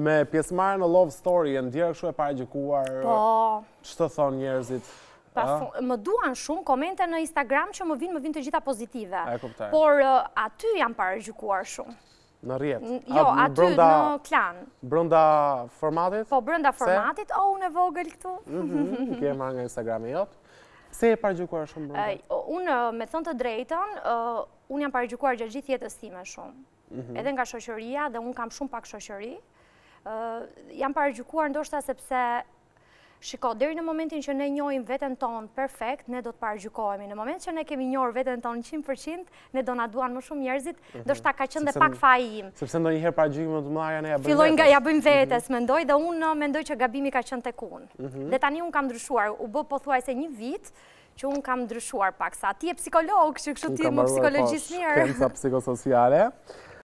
me pjesmarë në Love Story, e në kështu e paregjikuar, që po. të thonë njerëzit? Më duan shumë komente në Instagram që më vinë, më vinë të gjitha pozitive. E, kuptaj. Por aty jam paregjikuar shumë. Në rjetë? Jo, aty, në klanë. Brënda formatit? Po, brënda formatit, o, unë e vogël këtu. Mhm, Kje marrë nga Instagrami jotë. Se e paregjikuar shumë brënda? Unë, me thënë të drejton, unë jam paregjikuar gjë jetës time shumë. Mhm. Edhe nga shoqëria dhe unë kam shumë pak shoqëri jam paragjukuar ndoshta sepse Shiko, deri në momentin që ne njohim veten tonë perfekt, ne do të parajgjohemi. Në momentin që ne kemi njohur veten tonë 100%, ne do na duan më shumë njerëzit, ndoshta mhm. ka qenë pak faji im. Sepse ndonjëherë parajgjimi më të madh ja ne ja bëjmë. Filloi nga ja bëjmë vetes, mhm. mendoj dhe unë mendoj që gabimi ka qenë tek unë. Mhm. Dhe tani unë kam ndryshuar, u bë pothuajse një vit që unë kam ndryshuar paksa. Ti je psikolog, që kështu ti më po, psikologjisë mirë. Kam psikologjisë